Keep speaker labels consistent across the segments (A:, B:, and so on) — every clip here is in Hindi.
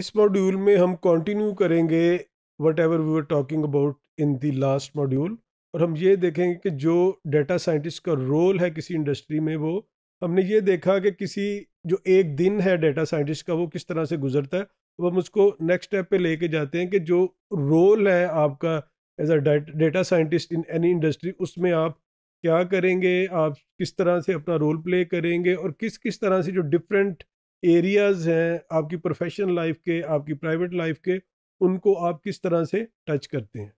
A: इस मॉड्यूल में हम कंटिन्यू करेंगे whatever we are talking about in the last module और हम ये देखेंगे कि जो डेटा साइंटिस्ट का रोल है किसी इंडस्ट्री में वो हमने ये देखा कि किसी जो एक दिन है डेटा साइंटिस्ट का वो किस तरह से गुजरता है अब हम उसको नेक्स्ट स्टेप पे लेके जाते हैं कि जो रोल है आपका as a data scientist in any industry उसमें आप क्या करेंगे आप किस तरह से अपना रोल प्ले करेंगे और किस किस तरह से जो डिफरेंट एरियाज हैं आपकी प्रोफेशनल लाइफ के आपकी प्राइवेट लाइफ के उनको आप किस तरह से टच करते हैं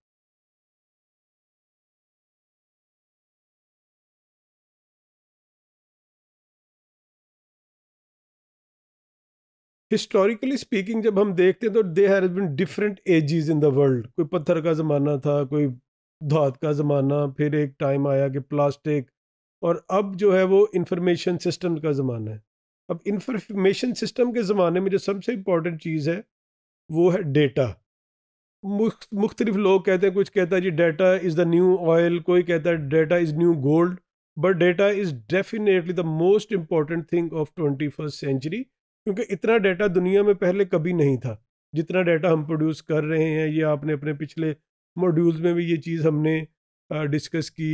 A: हिस्टोरिकली स्पीकिंग जब हम देखते हैं तो they has been different ages in the world कोई पत्थर का ज़माना था कोई धात का ज़माना फिर एक टाइम आया कि प्लास्टिक और अब जो है वो इंफॉर्मेशन सिस्टम का ज़माना है अब इंफॉर्मेशन सिस्टम के ज़माने में जो सबसे इम्पोर्टेंट चीज़ है वो है डेटा मुख्तलिफ लोग कहते हैं कुछ कहता है जी data is the new oil कोई कहता है data is new gold but data is definitely the most important thing of twenty first century क्योंकि इतना डेटा दुनिया में पहले कभी नहीं था जितना डेटा हम प्रोड्यूस कर रहे हैं ये आपने अपने पिछले मॉड्यूल्स में भी ये चीज़ हमने डिस्कस की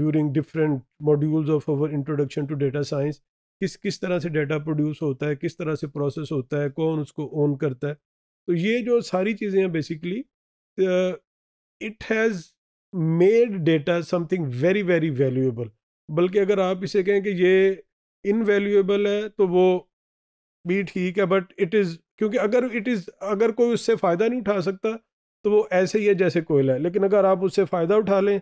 A: during different modules of our introduction to data science किस किस तरह से डेटा प्रोड्यूस होता है किस तरह से प्रोसेस होता है कौन उसको ओन करता है तो ये जो सारी चीज़ें हैं basically it has made data something very very valuable बल्कि अगर आप इसे कहें कि ये इनवैल्यूएबल है तो वो भी ठीक है बट इट इज़ क्योंकि अगर इट इज़ अगर कोई उससे फ़ायदा नहीं उठा सकता तो वो ऐसे ही है जैसे कोयला है लेकिन अगर आप उससे फ़ायदा उठा लें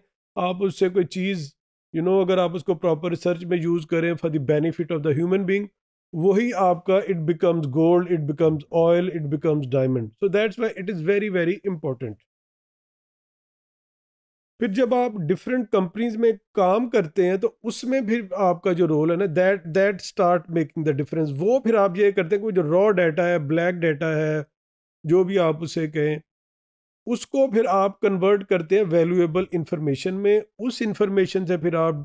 A: आप उससे कोई चीज़ यू you नो know, अगर आप उसको प्रॉपर रिसर्च में यूज़ करें for the benefit of the human being वही आपका it becomes gold it becomes oil it becomes diamond so that's why it is very very important फिर जब आप डिफरेंट कंपनीज में काम करते हैं तो उसमें फिर आपका जो रोल है ना that that start making the difference वो फिर आप ये करते हैं कि जो रॉ डाटा है ब्लैक डाटा है जो भी आप उसे कहें उसको फिर आप कन्वर्ट करते हैं वैल्यूएबल इंफॉर्मेशन में उस इंफॉर्मेशन से फिर आप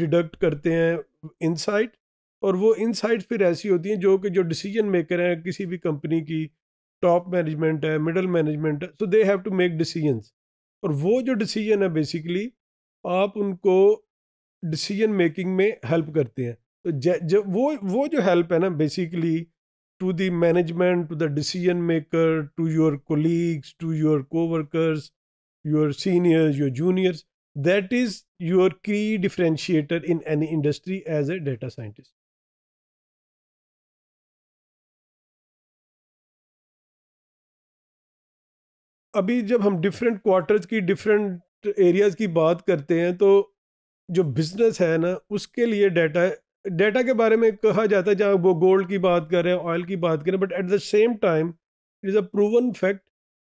A: डिडक्ट करते हैं इनसाइट और वो इनसाइट्स फिर ऐसी होती हैं जो कि जो डिसीजन मेकर हैं किसी भी कंपनी की टॉप मैनेजमेंट है मिडल मैनेजमेंट है so they have to make decisions और वो जो डिसीजन है बेसिकली आप उनको डिसीजन मेकिंग में हेल्प करते हैं तो जब वो वो जो हेल्प है ना basically to the management, to the decision maker, to your colleagues, to your co-workers, your seniors, your juniors. That is your key differentiator in any industry as a data scientist. अभी जब हम डिफरेंट क्वार्टर्स की डिफरेंट एरियाज की बात करते हैं तो जो बिजनेस है ना उसके लिए डाटा डेटा के बारे में कहा जाता है जहाँ वो गोल्ड की बात करें ऑयल की बात करें but at the same time it is a proven fact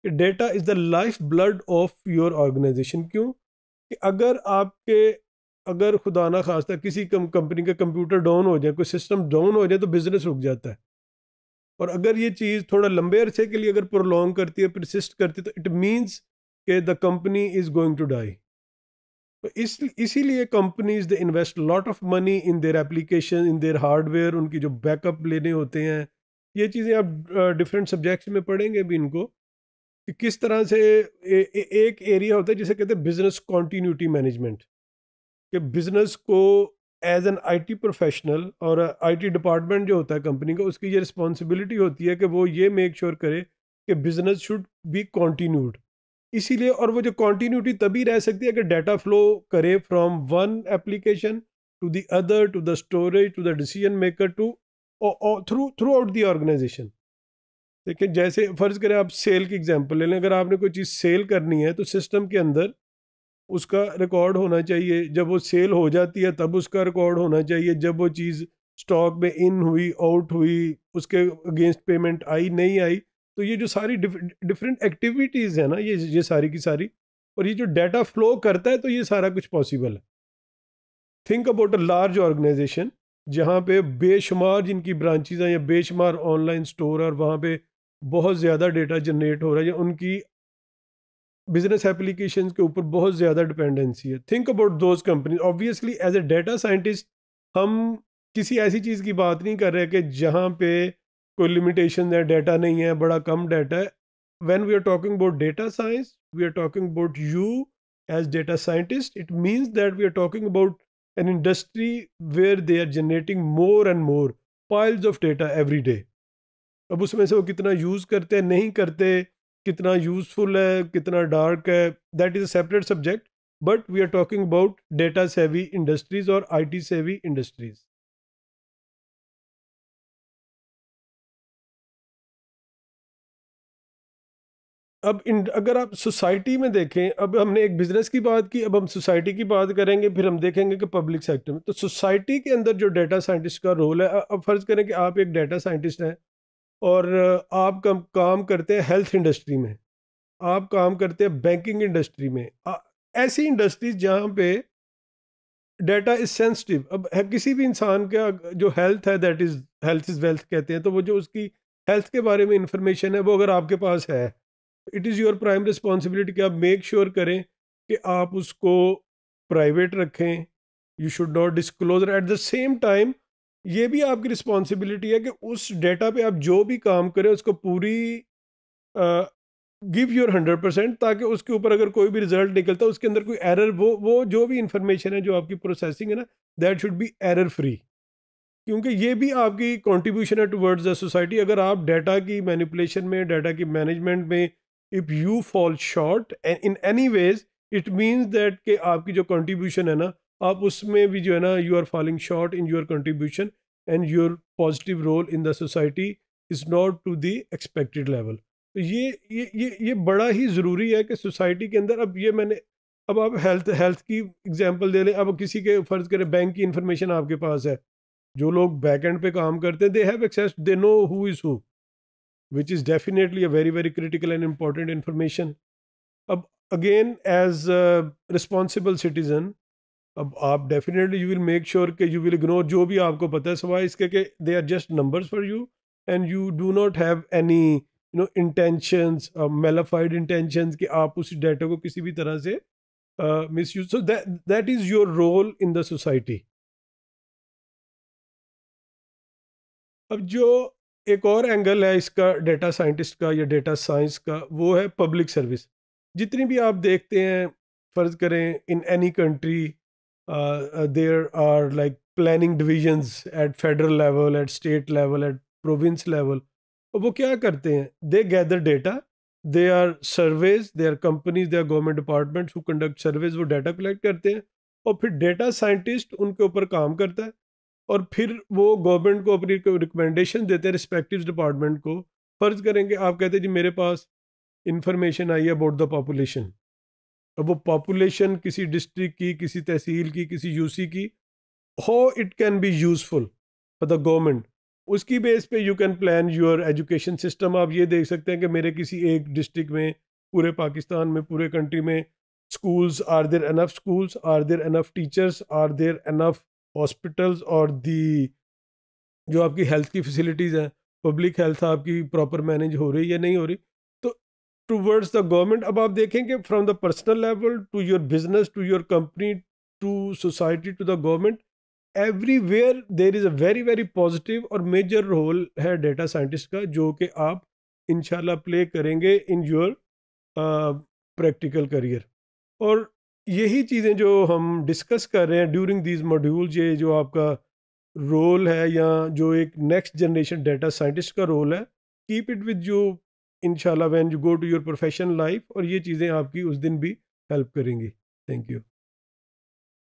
A: कि data is the life blood of your organization क्यों कि अगर आपके अगर खुदा ना खास्ता किसी कंपनी का कंप्यूटर डाउन हो जाए कोई सिस्टम डाउन हो जाए तो बिज़नेस रुक जाता है और अगर ये चीज़ थोड़ा लंबे अरसे के लिए अगर प्रोलॉन्ग करती है प्रसिस्ट करती है तो इट मीन्स के the company is going to die तो इस इसीलिए companies they invest lot of money in their application in their hardware उनकी जो बैकअप लेने होते हैं ये चीज़ें आप डिफरेंट सब्जेक्ट्स में पढ़ेंगे भी इनको कि किस तरह से ए, ए, एक एरिया होता है जिसे कहते हैं बिजनेस कॉन्टीन्यूटी मैनेजमेंट कि बिजनेस को एज एन आईटी प्रोफेशनल और आईटी डिपार्टमेंट जो होता है कंपनी का उसकी ये रिस्पॉन्सिबिलिटी होती है कि वो ये मेक श्योर sure करे कि बिजनेस शुड बी कॉन्टीन्यूड इसीलिए और वो जो कॉन्टीन्यूटी तभी रह सकती है अगर डाटा फ्लो करे from one application to the other to the storage to the decision maker to through throughout the organization देखिए जैसे फ़र्ज़ करें आप सेल की एग्जांपल ले लें अगर आपने कोई चीज़ सेल करनी है तो सिस्टम के अंदर उसका रिकॉर्ड होना चाहिए जब वो सेल हो जाती है तब उसका रिकॉर्ड होना चाहिए जब वो चीज़ स्टॉक में इन हुई आउट हुई उसके अगेंस्ट पेमेंट आई नहीं आई तो ये जो सारी डिफरेंट एक्टिविटीज़ है ना ये ये सारी की सारी और ये जो डाटा फ्लो करता है तो ये सारा कुछ पॉसिबल है think about a large organization जहाँ पे बेशुमार जिनकी ब्रांचेज हैं या बेशुमार ऑनलाइन स्टोर और वहाँ पे बहुत ज़्यादा डेटा जनरेट हो रहा है या उनकी बिजनेस एप्लीकेशन के ऊपर बहुत ज़्यादा डिपेंडेंसी है think about those company obviously as a data scientist हम किसी ऐसी चीज़ की बात नहीं कर रहे कि जहाँ पे कोई लिमिटेशन है डेटा नहीं है बड़ा कम डेटा है when we are talking about data science we are talking about you as data scientist it means that we are talking about an industry where they are generating more and more piles of data every day अब उसमें से वो कितना यूज़ करते हैं नहीं करते कितना यूजफुल है कितना डार्क है that is a separate subject but we are talking about data savvy industries और आई टी सेवी इंडस्ट्रीज़ अब इन अगर आप सोसाइटी में देखें अब हमने एक बिज़नेस की बात की अब हम सोसाइटी की बात करेंगे फिर हम देखेंगे कि पब्लिक सेक्टर में तो सोसाइटी के अंदर जो डेटा साइंटिस्ट का रोल है अब फ़र्ज़ करें कि आप एक डाटा साइंटिस्ट हैं और आप कम काम करते हैं हेल्थ इंडस्ट्री में आप काम करते हैं बैंकिंग इंडस्ट्री में आ, ऐसी इंडस्ट्रीज जहाँ पे डेटा इज़ सेंसिटिव अब किसी भी इंसान का जो हेल्थ है that is health is wealth कहते हैं तो वो जो उसकी हेल्थ के बारे में इंफॉर्मेशन है वो अगर आपके पास है it is your prime responsibility कि आप मेक श्योर sure करें कि आप उसको प्राइवेट रखें you should not disclose at the same time ये भी आपकी रिस्पॉन्सिबिलिटी है कि उस डेटा पे आप जो भी काम करें उसको पूरी गिव योर हंड्रेड परसेंट ताकि उसके ऊपर अगर कोई भी रिजल्ट निकलता है उसके अंदर कोई एरर वो वो जो भी इंफॉर्मेशन है जो आपकी प्रोसेसिंग है ना that should be error free क्योंकि ये भी आपकी कॉन्ट्रीब्यूशन है टूवर्ड्स द सोसाइटी अगर आप डाटा की मैनिपुलेशन में डाटा की मैनेजमेंट में if you fall short and in any ways it means that कि आपकी जो कंट्रीब्यूशन है ना आप उसमें भी जो है ना you are falling short in your contribution and your positive role in the society is not to the expected level तो ये ये ये ये बड़ा ही ज़रूरी है कि सोसाइटी के अंदर अब ये मैंने अब आप हेल्थ हेल्थ की एग्जांपल दे लें अब किसी के फ़र्ज़ करें बैंक की इन्फॉर्मेशन आपके पास है जो लोग बैक एंड पे काम करते हैं they have access they know who is who which is definitely a very, very critical and important information. अब अगेन एज रिस्पॉन्सिबल सिटीज़न अब आप definitely you will make sure कि यू विल इग्नोर जो भी आपको पता है सवाए इसके कि they are just numbers for you and you do not have any you know intentions malafide intentions कि आप उस डाटा को किसी भी तरह से misuse so that is your role in the society अब जो एक और एंगल है इसका डेटा साइंटिस्ट का या डेटा साइंस का वो है पब्लिक सर्विस जितनी भी आप देखते हैं फ़र्ज़ करें in any country there are like planning divisions at federal level at state level at province level वो क्या करते हैं they gather data they are surveys they are companies they are government departments who conduct surveys वो डेटा कलेक्ट करते हैं और फिर डेटा साइंटिस्ट उनके ऊपर काम करता है और फिर वो गवर्नमेंट को अपनी रिकमेंडेशन देते हैं रिस्पेक्टिव डिपार्टमेंट को फ़र्ज़ करेंगे आप कहते हैं जी मेरे पास इंफॉर्मेशन आई है अबाउट द पॉपुलेशन अब वो पॉपुलेशन किसी डिस्ट्रिक्ट की किसी तहसील की किसी यूसी की हो it can be useful for the government उसकी बेस पे you can plan your education system आप ये देख सकते हैं कि मेरे किसी एक डिस्ट्रिक्ट में पूरे पाकिस्तान में पूरे कंट्री में schools are there enough schools are there enough teachers are there enough hospitals और दी जो आपकी हेल्थ की फैसिलिटीज़ हैं पब्लिक हेल्थ आपकी प्रॉपर मैनेज हो रही है या नहीं हो रही तो टूवर्ड्स द गवर्नमेंट अब आप देखेंगे from the personal level to your business to your company to society to the government everywhere there is a very very positive और मेजर रोल है डेटा साइंटिस्ट का जो कि आप इन प्ले करेंगे इन योर प्रैक्टिकल करियर और यही चीज़ें जो हम डिस्कस कर रहे हैं ड्यूरिंग दीज मॉड्यूल ये जो आपका रोल है या जो एक नेक्स्ट जनरेशन डेटा साइंटिस्ट का रोल है keep it with you in when you go to your professional life और ये चीज़ें आपकी उस दिन भी हेल्प करेंगी थैंक यू